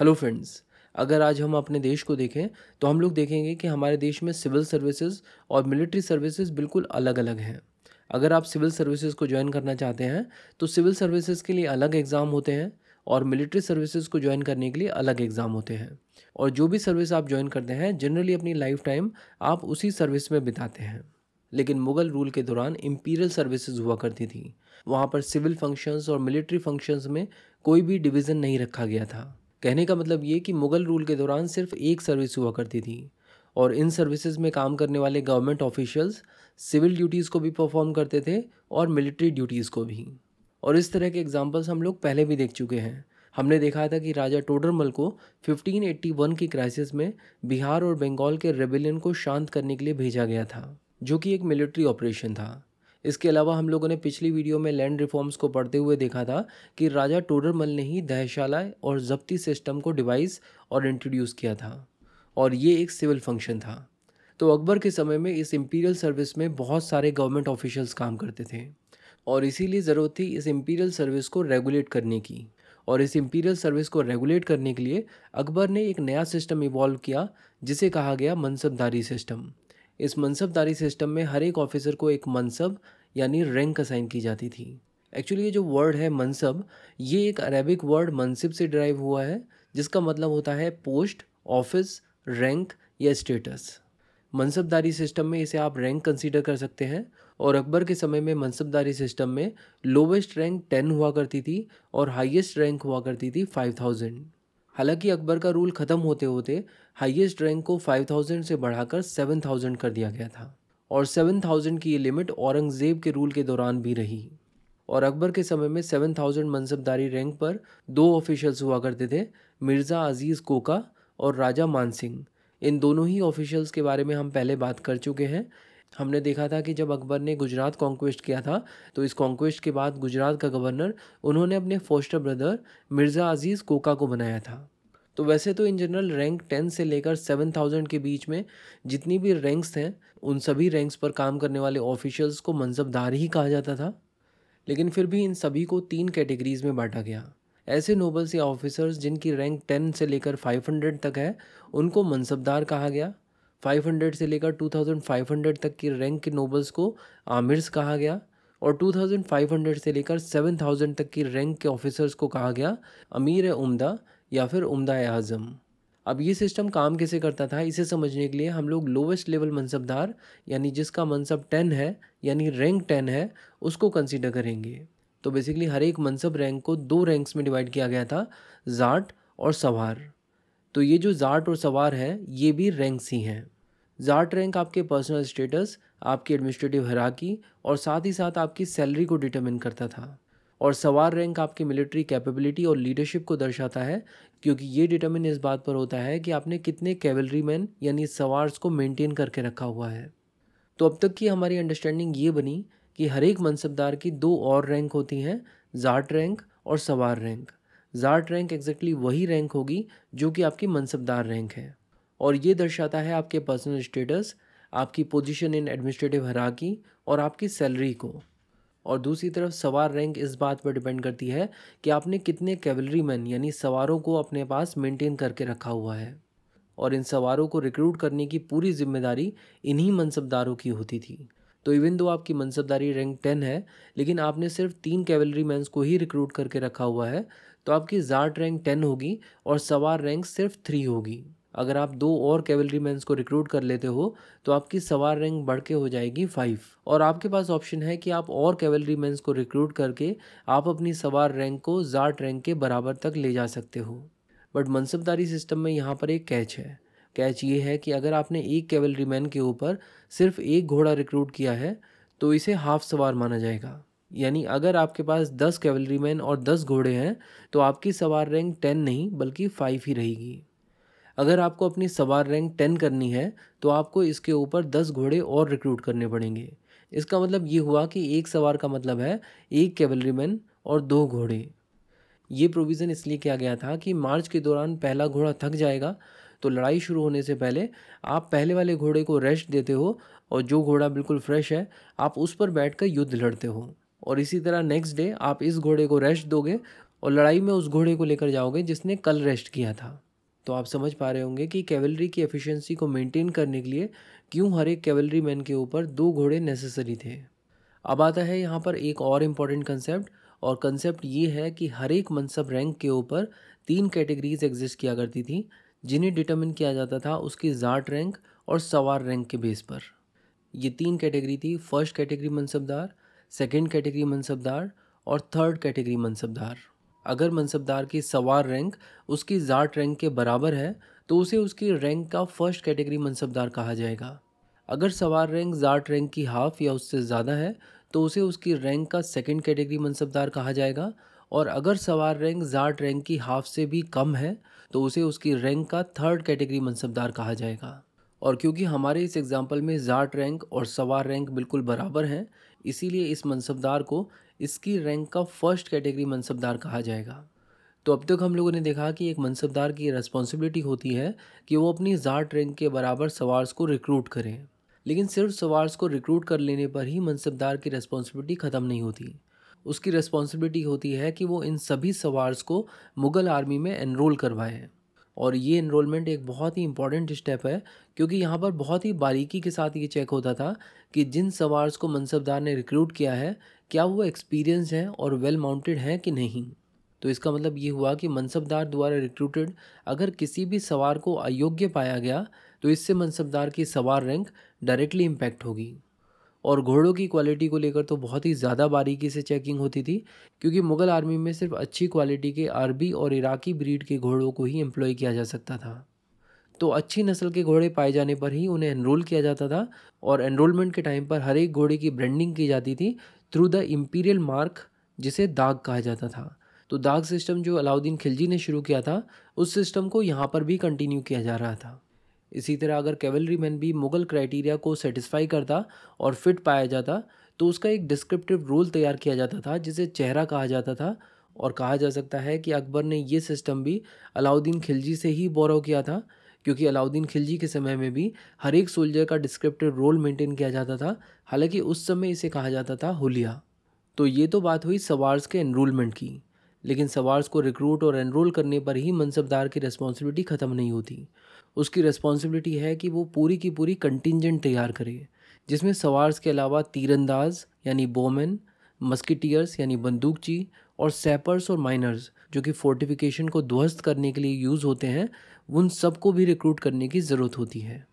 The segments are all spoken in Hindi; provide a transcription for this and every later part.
हेलो फ्रेंड्स अगर आज हम अपने देश को देखें तो हम लोग देखेंगे कि हमारे देश में सिविल सर्विसेज और मिलिट्री सर्विसेज बिल्कुल अलग अलग हैं अगर आप सिविल सर्विसेज को ज्वाइन करना चाहते हैं तो सिविल सर्विसेज के लिए अलग एग्ज़ाम होते हैं और मिलिट्री सर्विसेज को ज्वाइन करने के लिए अलग एग्ज़ाम होते हैं और जो भी सर्विस आप ज्वाइन करते हैं जनरली अपनी लाइफ टाइम आप उसी सर्विस में बिताते हैं लेकिन मुग़ल रूल के दौरान इम्पीरियल सर्विसेज हुआ करती थी वहाँ पर सिविल फंक्शंस और मिलिट्री फंक्शंस में कोई भी डिवीज़न नहीं रखा गया था कहने का मतलब ये कि मुग़ल रूल के दौरान सिर्फ एक सर्विस हुआ करती थी और इन सर्विसेज में काम करने वाले गवर्नमेंट ऑफिशियल्स सिविल ड्यूटीज़ को भी परफॉर्म करते थे और मिलिट्री ड्यूटीज़ को भी और इस तरह के एग्जाम्पल्स हम लोग पहले भी देख चुके हैं हमने देखा था कि राजा टोडरमल को 1581 की क्राइसिस में बिहार और बंगाल के रेबेलियन को शांत करने के लिए भेजा गया था जो कि एक मिलिट्री ऑपरेशन था इसके अलावा हम लोगों ने पिछली वीडियो में लैंड रिफॉर्म्स को पढ़ते हुए देखा था कि राजा टोडरमल ने ही दहशाला और जब्ती सिस्टम को डिवाइस और इंट्रोड्यूस किया था और ये एक सिविल फंक्शन था तो अकबर के समय में इस इम्पीरियल सर्विस में बहुत सारे गवर्नमेंट ऑफिशल्स काम करते थे और इसीलिए ज़रूरत थी इस इम्पीरियल सर्विस को रेगुलेट करने की और इस इम्पीरियल सर्विस को रेगुलेट करने के लिए अकबर ने एक नया सिस्टम इवॉल्व किया जिसे कहा गया मनसबदारी सिस्टम इस मनसबदारी सिस्टम में हर एक ऑफिसर को एक मनसब यानी रैंक असाइन की जाती थी एक्चुअली ये जो वर्ड है मनसब ये एक अरेबिक वर्ड मनसिब से ड्राइव हुआ है जिसका मतलब होता है पोस्ट ऑफिस रैंक या स्टेटस मनसबदारी सिस्टम में इसे आप रैंक कंसीडर कर सकते हैं और अकबर के समय में मनसबदारी सिस्टम में लोवेस्ट रैंक टेन हुआ करती थी और हाईएस्ट रैंक हुआ करती थी फाइव थाउजेंड हालांकि अकबर का रूल ख़त्म होते होते हाईएस्ट रैंक को फाइव थाउजेंड से बढ़ाकर सेवन थाउजेंड कर दिया गया था और 7000 की ये लिमिट औरंगज़ेब के रूल के दौरान भी रही और अकबर के समय में 7000 मनसबदारी रैंक पर दो ऑफिशल्स हुआ करते थे मिर्ज़ा अजीज़ कोका और राजा मानसिंह इन दोनों ही ऑफिशल्स के बारे में हम पहले बात कर चुके हैं हमने देखा था कि जब अकबर ने गुजरात कॉन्क्वेस्ट किया था तो इस कॉन्क्वेस्ट के बाद गुजरात का गवर्नर उन्होंने अपने फोस्टर ब्रदर मिर्ज़ा अजीज़ कोका को बनाया था तो वैसे तो इन जनरल रैंक टेन से लेकर सेवन थाउजेंड के बीच में जितनी भी रैंक्स हैं उन सभी रैंक्स पर काम करने वाले ऑफिशियल्स को मनसबदार ही कहा जाता था लेकिन फिर भी इन सभी को तीन कैटेगरीज में बांटा गया ऐसे नोबल्स या ऑफिसर्स जिनकी रैंक टेन से लेकर फाइव हंड्रेड तक है उनको मनसबदार कहा गया फाइव हंड्रेड से लेकर टू थाउजेंड फाइव हंड्रेड तक की रैंक के नोबल्स को आमिर्स कहा गया और टू थाउजेंड फाइव हंड्रेड से लेकर सेवन थाउजेंड तक की रैंक के ऑफिसर्स को कहा गया अमीर उमदा या फिर उमदा आज़म अब ये सिस्टम काम कैसे करता था इसे समझने के लिए हम लोग लोवेस्ट लेवल मनसबदार यानी जिसका मनसब टेन है यानी रैंक टेन है उसको कंसीडर करेंगे तो बेसिकली हर एक मनसब रैंक को दो रैंक्स में डिवाइड किया गया था जाट और सवार तो ये जो जाट और सवार हैं ये भी रैंक्स ही हैं जाट रैंक आपके पर्सनल स्टेटस आपकी एडमिनिस्ट्रेटिव हराकी और साथ ही साथ आपकी सैलरी को डिटरमिन करता था और सवार रैंक आपकी मिलिट्री कैपेबिलिटी और लीडरशिप को दर्शाता है क्योंकि ये डिटर्मिन इस बात पर होता है कि आपने कितने कैवलरी मैन यानी सवार्स को मेंटेन करके रखा हुआ है तो अब तक की हमारी अंडरस्टैंडिंग ये बनी कि हर एक मनसबदार की दो और रैंक होती हैं जाट रैंक और sawar rank zat rank exactly वही रैंक होगी जो कि आपकी मनसबदार रैंक है और ये दर्शाता है आपके पर्सनल स्टेटस आपकी पोजीशन इन एडमिनिस्ट्रेटिव की और आपकी सैलरी को और दूसरी तरफ सवार रैंक इस बात पर डिपेंड करती है कि आपने कितने कैवलरी मैन यानी सवारों को अपने पास मेंटेन करके रखा हुआ है और इन सवारों को रिक्रूट करने की पूरी जिम्मेदारी इन्हीं मनसबदारों की होती थी तो इवन दो आपकी मनसबदारी रैंक टेन है लेकिन आपने सिर्फ तीन कैवलरी मैंस को ही रिक्रूट करके रखा हुआ है तो आपकी जाट रैंक टेन होगी और सवार रैंक सिर्फ थ्री होगी अगर आप दो और कैवलरी मैंस को रिक्रूट कर लेते हो तो आपकी सवार रैंक बढ़ के हो जाएगी फाइव और आपके पास ऑप्शन है कि आप और कैवलरी मैंस को रिक्रूट करके आप अपनी सवार रैंक को जाट रैंक के बराबर तक ले जा सकते हो बट मनसबदारी सिस्टम में यहाँ पर एक कैच है कैच ये है कि अगर आपने एक कैवलरी मैन के ऊपर सिर्फ एक घोड़ा रिक्रूट किया है तो इसे हाफ सवार माना जाएगा यानी अगर आपके पास दस कैवलरी मैन और दस घोड़े हैं तो आपकी सवार रैंक टेन नहीं बल्कि फाइव ही रहेगी अगर आपको अपनी सवार रैंक टेन करनी है तो आपको इसके ऊपर दस घोड़े और रिक्रूट करने पड़ेंगे इसका मतलब ये हुआ कि एक सवार का मतलब है एक कैबलरीमैन और दो घोड़े ये प्रोविज़न इसलिए किया गया था कि मार्च के दौरान पहला घोड़ा थक जाएगा तो लड़ाई शुरू होने से पहले आप पहले वाले घोड़े को रेस्ट देते हो और जो घोड़ा बिल्कुल फ्रेश है आप उस पर बैठ कर युद्ध लड़ते हो और इसी तरह नेक्स्ट डे आप इस घोड़े को रेस्ट दोगे और लड़ाई में उस घोड़े को लेकर जाओगे जिसने कल रेस्ट किया था तो आप समझ पा रहे होंगे कि कैवलरी की एफिशिएंसी को मेंटेन करने के लिए क्यों हर एक कैवलरी मैन के ऊपर दो घोड़े नेसेसरी थे अब आता है यहाँ पर एक और इम्पॉर्टेंट कंसेप्ट और कंसेप्ट ये है कि हर एक मनसब रैंक के ऊपर तीन कैटेगरीज एग्जिस्ट किया करती थी जिन्हें डिटर्मिन किया जाता था उसकी जाट रैंक और सवार रैंक के बेस पर ये तीन कैटेगरी थी first category mansabdar second category mansabdar और थर्ड कैटेगरी मनसबदार अगर मनसबदार की सवार रैंक उसकी जाट रैंक के बराबर है तो उसे उसकी रैंक का फर्स्ट कैटेगरी मनसबदार कहा जाएगा अगर सवार रैंक जाट रैंक की हाफ या उससे ज़्यादा है तो उसे उसकी रैंक का सेकेंड कैटेगरी मनसबदार कहा जाएगा और अगर सवार रैंक जाट रैंक की हाफ से भी कम है तो उसे उसकी रैंक का थर्ड कैटेगरी मनसबदार कहा जाएगा और क्योंकि हमारे इस एग्ज़ाम्पल में जाट रैंक और सवार रैंक बिल्कुल बराबर हैं इसीलिए इस मनसबदार को इसकी रैंक का फर्स्ट कैटेगरी मनसबदार कहा जाएगा तो अब तक हम लोगों ने देखा कि एक मनसबदार की रिस्पॉन्सिबिलिटी होती है कि वो अपनी जाट रैंक के बराबर सवार्स को रिक्रूट करें लेकिन सिर्फ सवार्स को रिक्रूट कर लेने पर ही मनसबदार की रिस्पॉन्सिबिलिटी ख़त्म नहीं होती उसकी रिस्पॉन्सिबिलिटी होती है कि वो इन सभी सवार्स को मुग़ल आर्मी में एनरोल करवाएँ और ये इनरोलमेंट एक बहुत ही इंपॉर्टेंट स्टेप है क्योंकि यहाँ पर बहुत ही बारीकी के साथ ये चेक होता था कि जिन सवार्स को मनसबदार ने रिक्रूट किया है क्या वो एक्सपीरियंस हैं और वेल माउंटेड हैं कि नहीं तो इसका मतलब ये हुआ कि मनसबदार द्वारा रिक्रूटेड अगर किसी भी सवार को अयोग्य पाया गया तो इससे मनसबदार की सवार रैंक डायरेक्टली इम्पैक्ट होगी और घोड़ों की क्वालिटी को लेकर तो बहुत ही ज़्यादा बारीकी से चेकिंग होती थी क्योंकि मुग़ल आर्मी में सिर्फ अच्छी क्वालिटी के अरबी और इराकी ब्रीड के घोड़ों को ही एम्प्लॉय किया जा सकता था तो अच्छी नस्ल के घोड़े पाए जाने पर ही उन्हें एनरोल किया जाता था और एनरोलमेंट के टाइम पर हर एक घोड़े की ब्रांडिंग की जाती थी थ्रू द इम्पीरियल मार्क जिसे दाग कहा जाता था तो दाग सिस्टम जो अलाउद्दीन खिलजी ने शुरू किया था उस सिस्टम को यहाँ पर भी कंटिन्यू किया जा रहा था इसी तरह अगर कैवलरी मैन भी मुग़ल क्राइटेरिया को सेटिस्फाई करता और फिट पाया जाता तो उसका एक डिस्क्रिप्टिव रोल तैयार किया जाता था जिसे चेहरा कहा जाता था और कहा जा सकता है कि अकबर ने ये सिस्टम भी अलाउद्दीन खिलजी से ही बोरो किया था क्योंकि अलाउद्दीन खिलजी के समय में भी हर एक सोल्जर का डिस्क्रिप्टिव रोल मेंटेन किया जाता था हालांकि उस समय इसे कहा जाता था हुलिया तो ये तो बात हुई सवार्स के एनरोलमेंट की लेकिन सवार्स को रिक्रूट और एनरोल करने पर ही मनसबदार की रिस्पॉन्सिबिलिटी ख़त्म नहीं होती उसकी रिस्पॉन्सिबिलिटी है कि वो पूरी की पूरी कंटिजेंट तैयार करे जिसमें सवार्स के अलावा तीरंदाज यानी बोमेन मस्किटियर्स यानी बंदूकची और सैपर्स और माइनर्स जो कि फोर्टिफिकेशन को ध्वस्त करने के लिए यूज़ होते हैं उन सबको भी रिक्रूट करने की ज़रूरत होती है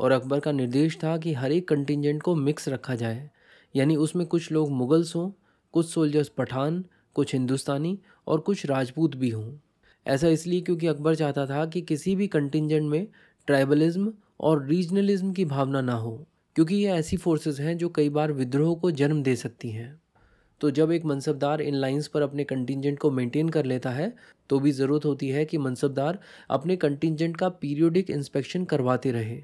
और अकबर का निर्देश था कि हर एक कंटिजेंट को मिक्स रखा जाए यानी उसमें कुछ लोग मुगल्स हों कुछ सोल्जर्स पठान कुछ हिंदुस्तानी और कुछ राजपूत भी हों ऐसा इसलिए क्योंकि अकबर चाहता था कि किसी भी कंटिजेंट में ट्राइबलिज्म और रीजनलिज्म की भावना ना हो क्योंकि ये ऐसी फोर्सेस हैं जो कई बार विद्रोह को जन्म दे सकती हैं तो जब एक मनसबदार इन लाइंस पर अपने कंटिजेंट को मेंटेन कर लेता है तो भी ज़रूरत होती है कि मनसबदार अपने कंटिजेंट का पीरियोडिक इंस्पेक्शन करवाते रहे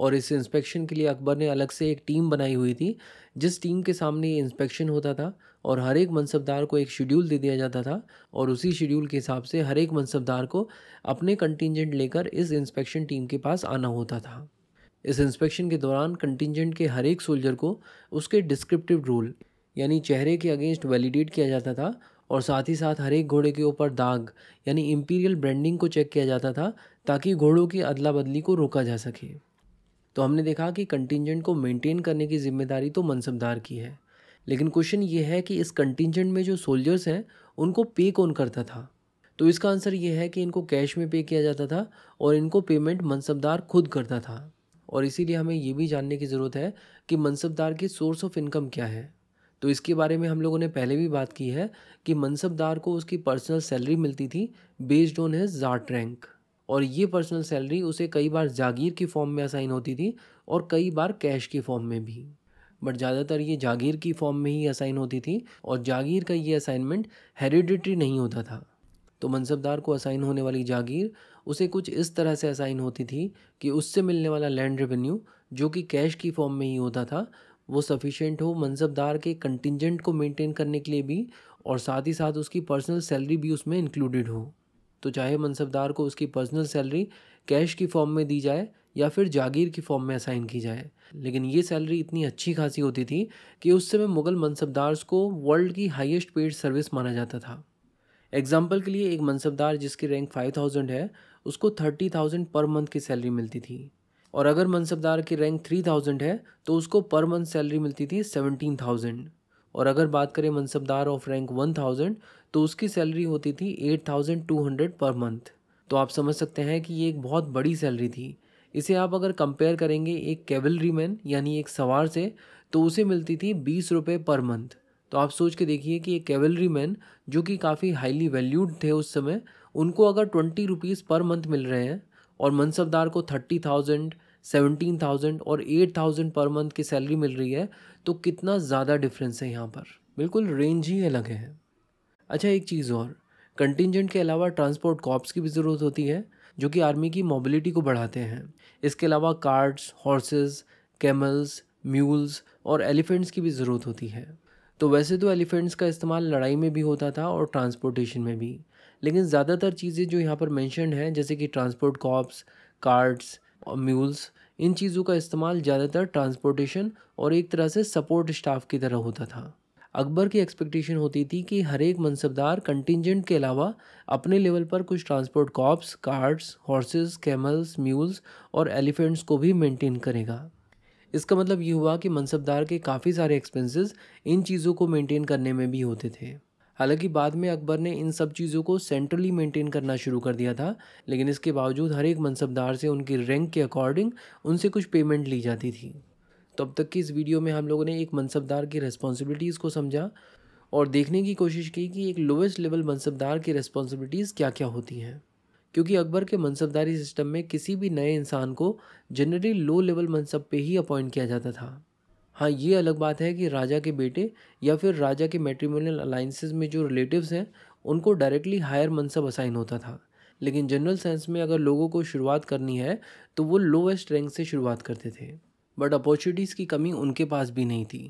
और इस इंस्पेक्शन के लिए अकबर ने अलग से एक टीम बनाई हुई थी जिस टीम के सामने ये इंस्पेक्शन होता था और हर एक मनसबदार को एक शेड्यूल दे दिया जाता था और उसी शेड्यूल के हिसाब से हर एक मनसबदार को अपने कंटिजेंट लेकर इस इंस्पेक्शन टीम के पास आना होता था इस इंस्पेक्शन के दौरान कंटिजेंट के हर एक सोल्जर को उसके डिस्क्रिप्टिव रोल यानी चेहरे के अगेंस्ट वैलिडेट किया जाता था और साथ ही साथ हर एक घोड़े के ऊपर दाग यानी इम्पीरियल ब्रांडिंग को चेक किया जाता था ताकि घोड़ों की अदला बदली को रोका जा सके तो हमने देखा कि कंटिजेंट को मेंटेन करने की जिम्मेदारी तो मनसबदार की है लेकिन क्वेश्चन ये है कि इस कंटिजेंट में जो सोल्जर्स हैं उनको पे कौन करता था तो इसका आंसर ये है कि इनको कैश में पे किया जाता था और इनको पेमेंट मनसबदार खुद करता था और इसीलिए हमें ये भी जानने की ज़रूरत है कि मनसबदार की सोर्स ऑफ इनकम क्या है तो इसके बारे में हम लोगों ने पहले भी बात की है कि मनसबदार को उसकी पर्सनल सैलरी मिलती थी बेस्ड ऑन है जाट रैंक और ये पर्सनल सैलरी उसे कई बार जागीर की फॉर्म में असाइन होती थी और कई बार कैश की फॉर्म में भी बट ज़्यादातर ये जागीर की फॉर्म में ही असाइन होती थी और जागीर का ये असाइनमेंट हेरिडिटरी नहीं होता था तो मनसबदार को असाइन होने वाली जागीर उसे कुछ इस तरह से असाइन होती थी कि उससे मिलने वाला लैंड रेवेन्यू जो कि कैश की फॉर्म में ही होता था वो सफिशेंट हो मनसबदार के कंटिजेंट को मेंटेन करने के लिए भी और साथ ही साथ उसकी पर्सनल सैलरी भी उसमें इंक्लूडेड हो तो चाहे मनसबदार को उसकी पर्सनल सैलरी कैश की फॉर्म में दी जाए या फिर जागीर की फॉर्म में असाइन की जाए लेकिन ये सैलरी इतनी अच्छी खासी होती थी कि उस समय मुग़ल मनसबदार्स को वर्ल्ड की हाईएस्ट पेड सर्विस माना जाता था एग्जाम्पल के लिए एक मनसबदार जिसकी रैंक फाइव थाउजेंड है उसको थर्टी थाउजेंड पर मंथ की सैलरी मिलती थी और अगर मनसबदार की रैंक थ्री थाउजेंड है तो उसको पर मंथ सैलरी मिलती थी सेवनटीन थाउजेंड और अगर बात करें mansabdar of rank one thousand तो उसकी सैलरी होती थी eight thousand two hundred per month तो आप समझ सकते हैं कि ये एक बहुत बड़ी सैलरी थी इसे आप अगर कंपेयर करेंगे एक कैवलरी मैन यानी एक सवार से तो उसे मिलती थी बीस रुपये पर मंथ तो आप सोच के देखिए कि एक कैवलरी मैन जो कि काफ़ी हाईली वैल्यूड थे उस समय उनको अगर ट्वेंटी रुपीज़ पर मंथ मिल रहे हैं और मनसबदार को थर्टी थाउजेंड सेवेंटीन थाउजेंड और एट थाउजेंड पर मंथ की सैलरी मिल रही है तो कितना ज़्यादा डिफरेंस है यहाँ पर बिल्कुल रेंज ही अलग है अच्छा एक चीज़ और कंटिजेंट के अलावा ट्रांसपोर्ट कॉप्स की भी ज़रूरत होती है जो कि आर्मी की मोबिलिटी को बढ़ाते हैं इसके अलावा कार्ड्स हॉर्सेस कैमल्स म्यूल्स और एलिफेंट्स की भी ज़रूरत होती है तो वैसे तो एलिफेंट्स का इस्तेमाल लड़ाई में भी होता था और ट्रांसपोर्टेशन में भी लेकिन ज़्यादातर चीज़ें जो यहाँ पर मैंशन हैं जैसे कि ट्रांसपोर्ट कॉप्स कार्ड्स और म्यूल्स इन चीज़ों का इस्तेमाल ज़्यादातर ट्रांसपोर्टेशन और एक तरह से सपोर्ट स्टाफ की तरह होता था अकबर की एक्सपेक्टेशन होती थी कि हर एक मनसबदार कंटिजेंट के अलावा अपने लेवल पर कुछ transport corps carts horses camels mules और एलिफेंट्स को भी मेंटेन करेगा इसका मतलब ये हुआ कि मनसबदार के काफ़ी सारे एक्सपेंसेस इन चीज़ों को मेंटेन करने में भी होते थे हालांकि बाद में अकबर ने इन सब चीज़ों को सेंट्रली मेंटेन करना शुरू कर दिया था लेकिन इसके बावजूद हर एक मनसबदार से उनकी रैंक के अकॉर्डिंग उनसे कुछ पेमेंट ली जाती थी तब तक की इस वीडियो में हम लोगों ने एक मनसबदार की रिस्पॉन्सिबिलिटीज़ को समझा और देखने की कोशिश की कि एक लोवेस्ट लेवल मनसबदार की रिस्पॉन्सिबिलिटीज़ क्या क्या होती हैं क्योंकि अकबर के मनसबदारी सिस्टम में किसी भी नए इंसान को जनरली लो लेवल मनसब पे ही अपॉइंट किया जाता था हाँ ये अलग बात है कि राजा के बेटे या फिर राजा के मेट्रीमोनियल अलाइंसेज में जो रिलेटिव्स हैं उनको डायरेक्टली हायर मनसब असाइन होता था लेकिन जनरल सेंस में अगर लोगों को शुरुआत करनी है तो वो लोवेस्ट रैंक से शुरुआत करते थे बट अपॉर्चुनिटीज़ की कमी उनके पास भी नहीं थी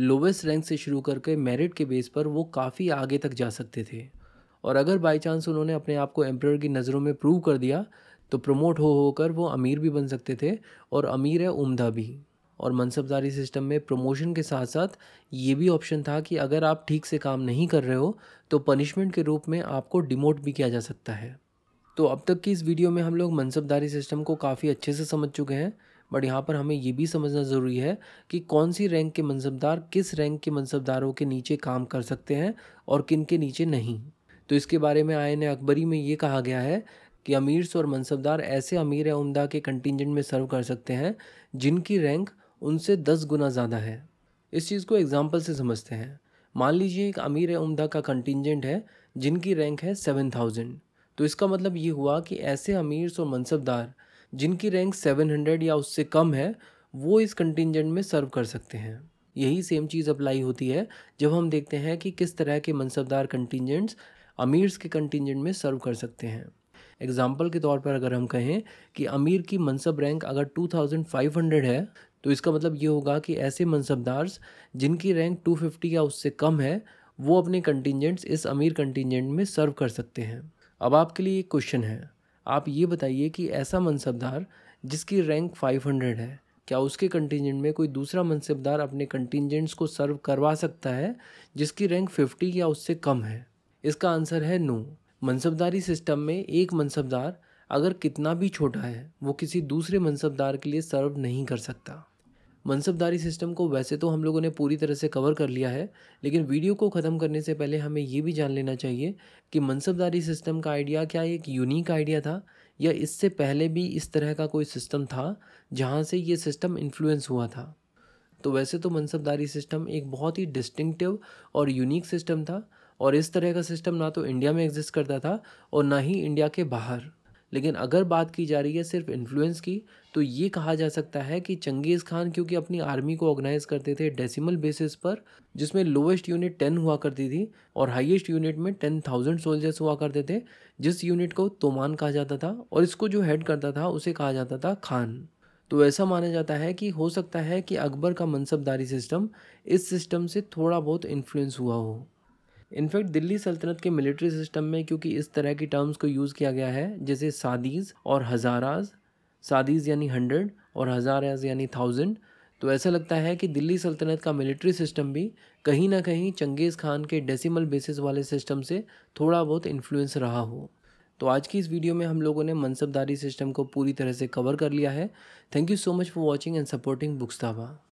लोवेस्ट रैंक से शुरू करके मेरिट के बेस पर वो काफ़ी आगे तक जा सकते थे और अगर बाई चांस उन्होंने अपने आप को एम्प्रर की नज़रों में प्रूव कर दिया तो प्रमोट हो होकर वो अमीर भी बन सकते थे और अमीर है उमदा भी और मनसबदारी सिस्टम में प्रमोशन के साथ साथ ये भी ऑप्शन था कि अगर आप ठीक से काम नहीं कर रहे हो तो पनिशमेंट के रूप में आपको डिमोट भी किया जा सकता है तो अब तक की इस वीडियो में हम लोग मनसबदारी सिस्टम को काफ़ी अच्छे से समझ चुके हैं बट यहाँ पर हमें ये भी समझना ज़रूरी है कि कौन सी रैंक के मनसबदार किस रैंक के मनसबदारों के नीचे काम कर सकते हैं और किन के नीचे नहीं तो इसके बारे में आयन अकबरी में ये कहा गया है कि अमीरस और मनसबदार ऐसे अमीर उमदा के कंटिजेंट में सर्व कर सकते हैं जिनकी रैंक उनसे दस गुना ज़्यादा है इस चीज़ को एग्ज़ाम्पल से समझते हैं मान लीजिए एक अमीर उमदा का कंटिजेंट है जिनकी रैंक है सेवन थाउजेंड तो इसका मतलब ये हुआ कि ऐसे अमीर और मनसबदार जिनकी रैंक 700 या उससे कम है वो इस कंटिजेंट में सर्व कर सकते हैं यही सेम चीज़ अप्लाई होती है जब हम देखते हैं कि किस तरह के मनसबदार कंटिजेंट्स अमीर्स के कंटिजेंट में सर्व कर सकते हैं एग्जाम्पल के तौर पर अगर हम कहें कि अमीर की मनसब रैंक अगर 2500 है तो इसका मतलब ये होगा कि ऐसे मनसबदार्स जिनकी रैंक 250 या उससे कम है वो अपने कंटिजेंट्स इस अमीर कंटिजेंट में सर्व कर सकते हैं अब आपके लिए एक क्वेश्चन है आप ये बताइए कि ऐसा मनसबदार जिसकी रैंक 500 है क्या उसके कंटिजेंट में कोई दूसरा मनसबदार अपने कंटिजेंट्स को सर्व करवा सकता है जिसकी रैंक 50 या उससे कम है इसका आंसर है नो मनसबदारी सिस्टम में एक मनसबदार अगर कितना भी छोटा है वो किसी दूसरे मनसबदार के लिए सर्व नहीं कर सकता मनसबदारी सिस्टम को वैसे तो हम लोगों ने पूरी तरह से कवर कर लिया है लेकिन वीडियो को ख़त्म करने से पहले हमें ये भी जान लेना चाहिए कि मनसबदारी सिस्टम का आइडिया क्या एक यूनिक आइडिया था या इससे पहले भी इस तरह का कोई सिस्टम था जहाँ से ये सिस्टम इन्फ्लुएंस हुआ था तो वैसे तो मनसबदारी सिस्टम एक बहुत ही डिस्टिंक्टिव और यूनिक सिस्टम था और इस तरह का सिस्टम ना तो इंडिया में एग्जिस्ट करता था और ना ही इंडिया के बाहर लेकिन अगर बात की जा रही है सिर्फ इन्फ्लुएंस की तो ये कहा जा सकता है कि चंगेज़ खान क्योंकि अपनी आर्मी को ऑर्गेनाइज करते थे डेसिमल बेसिस पर जिसमें लोएस्ट यूनिट टेन हुआ करती थी और हाईएस्ट यूनिट में टेन थाउजेंड सोल्जर्स हुआ करते थे जिस यूनिट को तोमान कहा जाता था और इसको जो हेड करता था उसे कहा जाता था खान तो ऐसा माना जाता है कि हो सकता है कि अकबर का मनसबदारी सिस्टम इस सिस्टम से थोड़ा बहुत इन्फ्लुएंस हुआ हो इनफैक्ट दिल्ली सल्तनत के मिलिट्री सिस्टम में क्योंकि इस तरह की टर्म्स को यूज़ किया गया है जैसे सादीज़ और हज़ाराज सादीज़ यानी हंड्रेड और हज़ाराज यानी थाउजेंड तो ऐसा लगता है कि दिल्ली सल्तनत का मिलिट्री सिस्टम भी कहीं ना कहीं चंगेज़ खान के डेसिमल बेसिस वाले सिस्टम से थोड़ा बहुत इन्फ्लुएंस रहा हो तो आज की इस वीडियो में हम लोगों ने मनसबदारी सिस्टम को पूरी तरह से कवर कर लिया है thank you so much for watching and supporting books